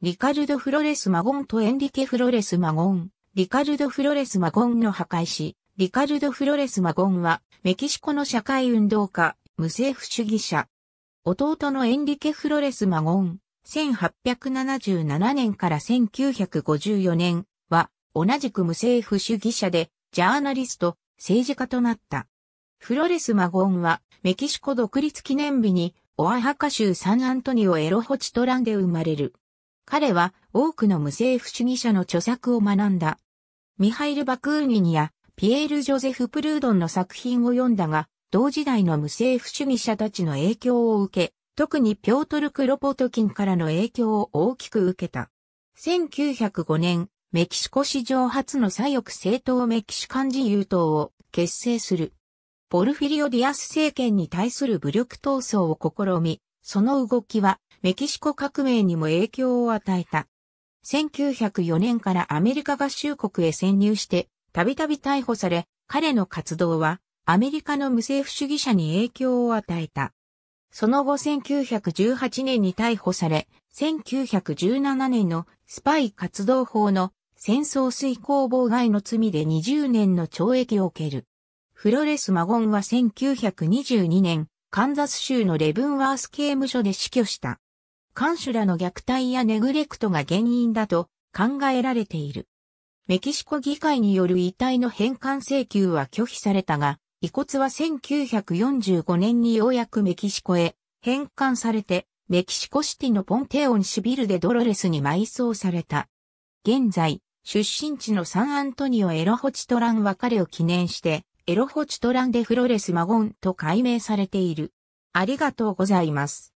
リカルド・フロレス・マゴンとエンリケ・フロレス・マゴン、リカルド・フロレス・マゴンの破壊し、リカルド・フロレス・マゴンは、メキシコの社会運動家、無政府主義者。弟のエンリケ・フロレス・マゴン、1877年から1954年は、同じく無政府主義者で、ジャーナリスト、政治家となった。フロレス・マゴンは、メキシコ独立記念日に、オアハカ州サンアントニオ・エロホチトランで生まれる。彼は多くの無政府主義者の著作を学んだ。ミハイル・バクーニニやピエール・ジョゼフ・プルードンの作品を読んだが、同時代の無政府主義者たちの影響を受け、特にピョートル・クロポトキンからの影響を大きく受けた。1905年、メキシコ史上初の左翼政党メキシカン自由党を結成する。ポルフィリオ・ディアス政権に対する武力闘争を試み、その動きはメキシコ革命にも影響を与えた。1904年からアメリカ合衆国へ潜入して、たびたび逮捕され、彼の活動は、アメリカの無政府主義者に影響を与えた。その後1918年に逮捕され、1917年のスパイ活動法の戦争遂行妨害の罪で20年の懲役を受ける。フロレス・マゴンは1922年、カンザス州のレブンワース刑務所で死去した。看守らの虐待やネグレクトが原因だと考えられている。メキシコ議会による遺体の返還請求は拒否されたが、遺骨は1945年にようやくメキシコへ返還されて、メキシコシティのポンテオンシビルでドロレスに埋葬された。現在、出身地のサンアントニオエロホチトラン別れを記念して、エロホチトランでフロレスマゴンと改名されている。ありがとうございます。